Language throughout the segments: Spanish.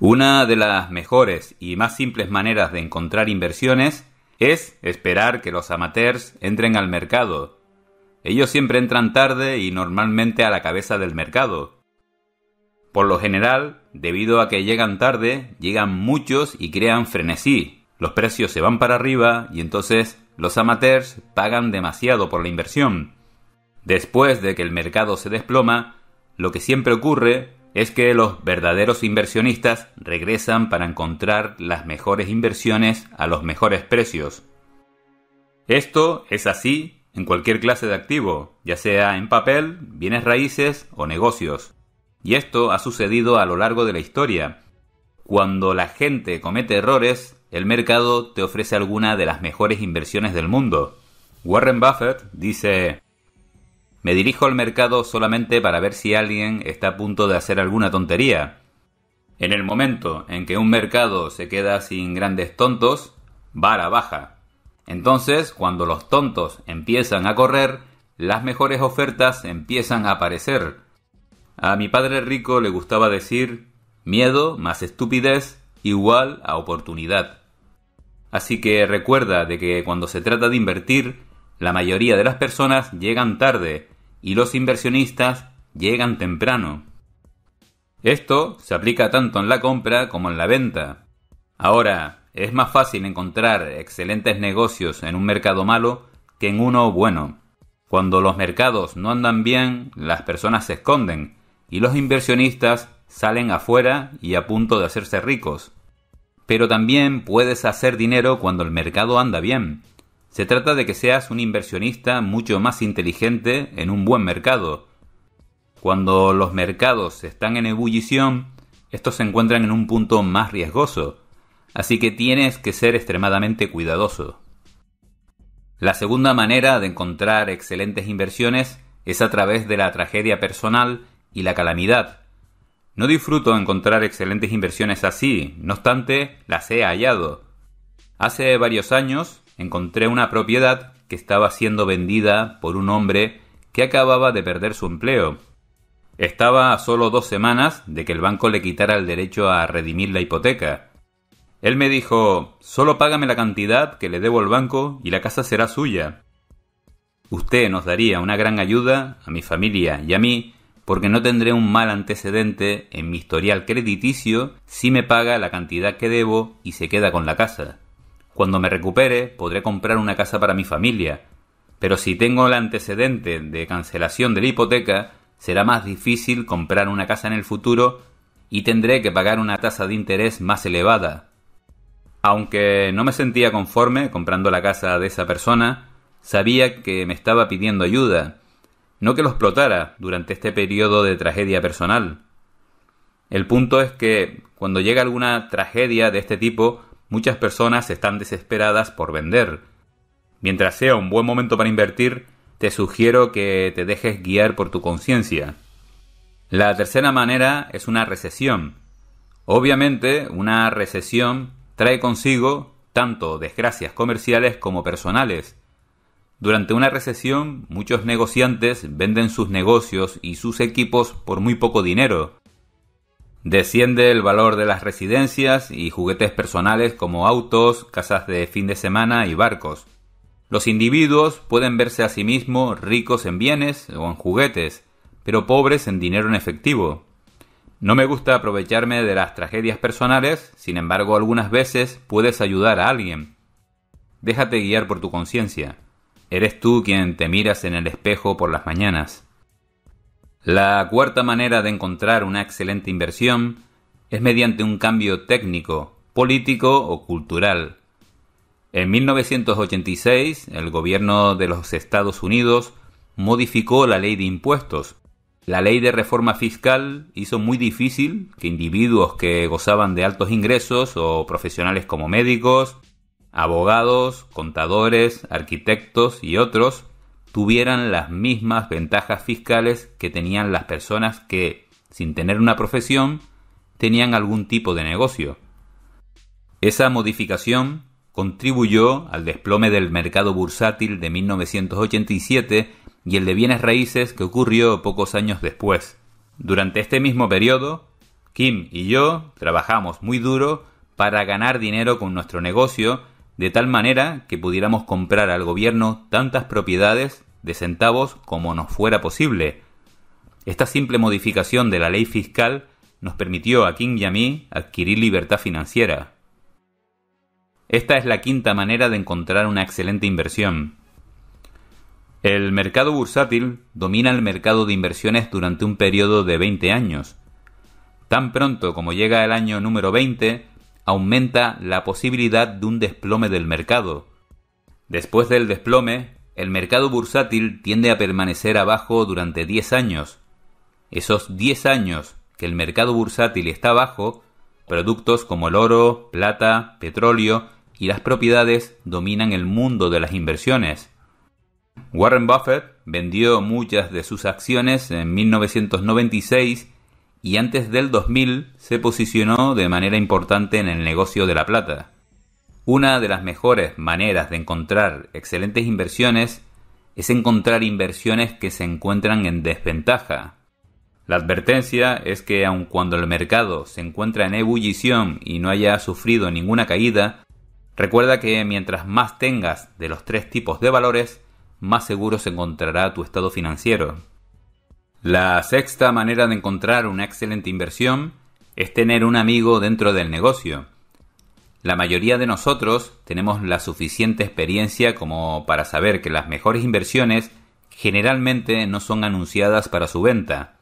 Una de las mejores y más simples maneras de encontrar inversiones es esperar que los amateurs entren al mercado. Ellos siempre entran tarde y normalmente a la cabeza del mercado. Por lo general, debido a que llegan tarde, llegan muchos y crean frenesí. Los precios se van para arriba y entonces los amateurs pagan demasiado por la inversión. Después de que el mercado se desploma, lo que siempre ocurre es que los verdaderos inversionistas regresan para encontrar las mejores inversiones a los mejores precios. Esto es así en cualquier clase de activo, ya sea en papel, bienes raíces o negocios. Y esto ha sucedido a lo largo de la historia. Cuando la gente comete errores, el mercado te ofrece alguna de las mejores inversiones del mundo. Warren Buffett dice, me dirijo al mercado solamente para ver si alguien está a punto de hacer alguna tontería. En el momento en que un mercado se queda sin grandes tontos, vara baja. Entonces, cuando los tontos empiezan a correr, las mejores ofertas empiezan a aparecer. A mi padre rico le gustaba decir miedo más estupidez igual a oportunidad. Así que recuerda de que cuando se trata de invertir, la mayoría de las personas llegan tarde y los inversionistas llegan temprano. Esto se aplica tanto en la compra como en la venta. Ahora, es más fácil encontrar excelentes negocios en un mercado malo que en uno bueno. Cuando los mercados no andan bien, las personas se esconden y los inversionistas salen afuera y a punto de hacerse ricos. Pero también puedes hacer dinero cuando el mercado anda bien, se trata de que seas un inversionista mucho más inteligente en un buen mercado. Cuando los mercados están en ebullición, estos se encuentran en un punto más riesgoso, así que tienes que ser extremadamente cuidadoso. La segunda manera de encontrar excelentes inversiones es a través de la tragedia personal y la calamidad. No disfruto encontrar excelentes inversiones así, no obstante, las he hallado. Hace varios años encontré una propiedad que estaba siendo vendida por un hombre que acababa de perder su empleo. Estaba a solo dos semanas de que el banco le quitara el derecho a redimir la hipoteca. Él me dijo, solo págame la cantidad que le debo al banco y la casa será suya. Usted nos daría una gran ayuda a mi familia y a mí porque no tendré un mal antecedente en mi historial crediticio si me paga la cantidad que debo y se queda con la casa. Cuando me recupere, podré comprar una casa para mi familia. Pero si tengo el antecedente de cancelación de la hipoteca, será más difícil comprar una casa en el futuro y tendré que pagar una tasa de interés más elevada. Aunque no me sentía conforme comprando la casa de esa persona, sabía que me estaba pidiendo ayuda, no que lo explotara durante este periodo de tragedia personal. El punto es que cuando llega alguna tragedia de este tipo, muchas personas están desesperadas por vender. Mientras sea un buen momento para invertir, te sugiero que te dejes guiar por tu conciencia. La tercera manera es una recesión. Obviamente, una recesión trae consigo tanto desgracias comerciales como personales. Durante una recesión, muchos negociantes venden sus negocios y sus equipos por muy poco dinero. Desciende el valor de las residencias y juguetes personales como autos, casas de fin de semana y barcos. Los individuos pueden verse a sí mismos ricos en bienes o en juguetes, pero pobres en dinero en efectivo. No me gusta aprovecharme de las tragedias personales, sin embargo algunas veces puedes ayudar a alguien. Déjate guiar por tu conciencia. Eres tú quien te miras en el espejo por las mañanas. La cuarta manera de encontrar una excelente inversión es mediante un cambio técnico, político o cultural. En 1986, el gobierno de los Estados Unidos modificó la ley de impuestos. La ley de reforma fiscal hizo muy difícil que individuos que gozaban de altos ingresos o profesionales como médicos, abogados, contadores, arquitectos y otros tuvieran las mismas ventajas fiscales que tenían las personas que, sin tener una profesión, tenían algún tipo de negocio. Esa modificación contribuyó al desplome del mercado bursátil de 1987 y el de bienes raíces que ocurrió pocos años después. Durante este mismo periodo, Kim y yo trabajamos muy duro para ganar dinero con nuestro negocio de tal manera que pudiéramos comprar al gobierno tantas propiedades de centavos como nos fuera posible. Esta simple modificación de la ley fiscal nos permitió a Kim y a mí adquirir libertad financiera. Esta es la quinta manera de encontrar una excelente inversión. El mercado bursátil domina el mercado de inversiones durante un periodo de 20 años. Tan pronto como llega el año número 20, aumenta la posibilidad de un desplome del mercado. Después del desplome, el mercado bursátil tiende a permanecer abajo durante 10 años. Esos 10 años que el mercado bursátil está abajo, productos como el oro, plata, petróleo y las propiedades dominan el mundo de las inversiones. Warren Buffett vendió muchas de sus acciones en 1996 y antes del 2000 se posicionó de manera importante en el negocio de la plata. Una de las mejores maneras de encontrar excelentes inversiones es encontrar inversiones que se encuentran en desventaja. La advertencia es que aun cuando el mercado se encuentra en ebullición y no haya sufrido ninguna caída, recuerda que mientras más tengas de los tres tipos de valores, más seguro se encontrará tu estado financiero. La sexta manera de encontrar una excelente inversión es tener un amigo dentro del negocio. La mayoría de nosotros tenemos la suficiente experiencia como para saber que las mejores inversiones generalmente no son anunciadas para su venta.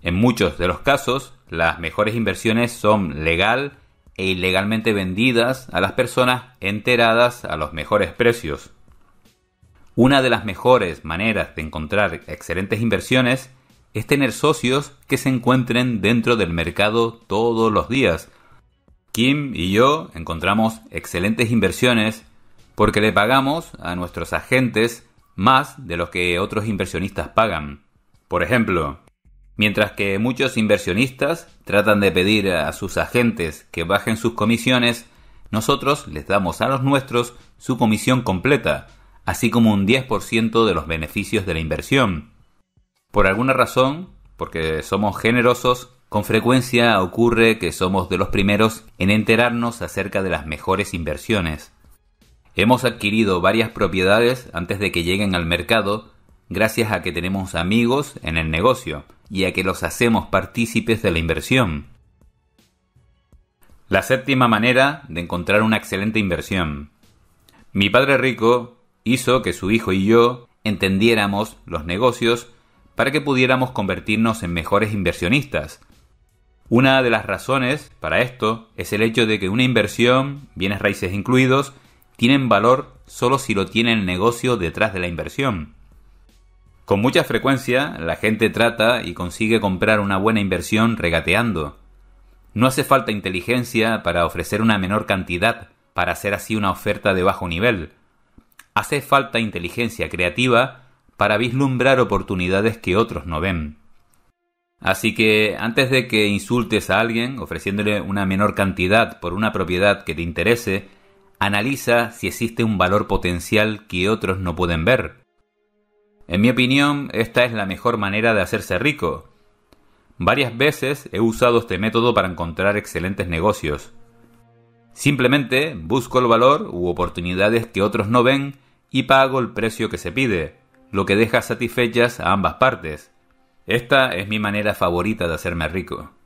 En muchos de los casos, las mejores inversiones son legal e ilegalmente vendidas a las personas enteradas a los mejores precios. Una de las mejores maneras de encontrar excelentes inversiones es tener socios que se encuentren dentro del mercado todos los días. Kim y yo encontramos excelentes inversiones porque le pagamos a nuestros agentes más de lo que otros inversionistas pagan. Por ejemplo, mientras que muchos inversionistas tratan de pedir a sus agentes que bajen sus comisiones, nosotros les damos a los nuestros su comisión completa así como un 10% de los beneficios de la inversión. Por alguna razón, porque somos generosos, con frecuencia ocurre que somos de los primeros en enterarnos acerca de las mejores inversiones. Hemos adquirido varias propiedades antes de que lleguen al mercado gracias a que tenemos amigos en el negocio y a que los hacemos partícipes de la inversión. La séptima manera de encontrar una excelente inversión. Mi padre rico hizo que su hijo y yo entendiéramos los negocios para que pudiéramos convertirnos en mejores inversionistas. Una de las razones para esto es el hecho de que una inversión, bienes raíces incluidos, tienen valor solo si lo tiene el negocio detrás de la inversión. Con mucha frecuencia, la gente trata y consigue comprar una buena inversión regateando. No hace falta inteligencia para ofrecer una menor cantidad, para hacer así una oferta de bajo nivel hace falta inteligencia creativa para vislumbrar oportunidades que otros no ven. Así que antes de que insultes a alguien ofreciéndole una menor cantidad por una propiedad que te interese, analiza si existe un valor potencial que otros no pueden ver. En mi opinión, esta es la mejor manera de hacerse rico. Varias veces he usado este método para encontrar excelentes negocios. Simplemente busco el valor u oportunidades que otros no ven y pago el precio que se pide, lo que deja satisfechas a ambas partes. Esta es mi manera favorita de hacerme rico.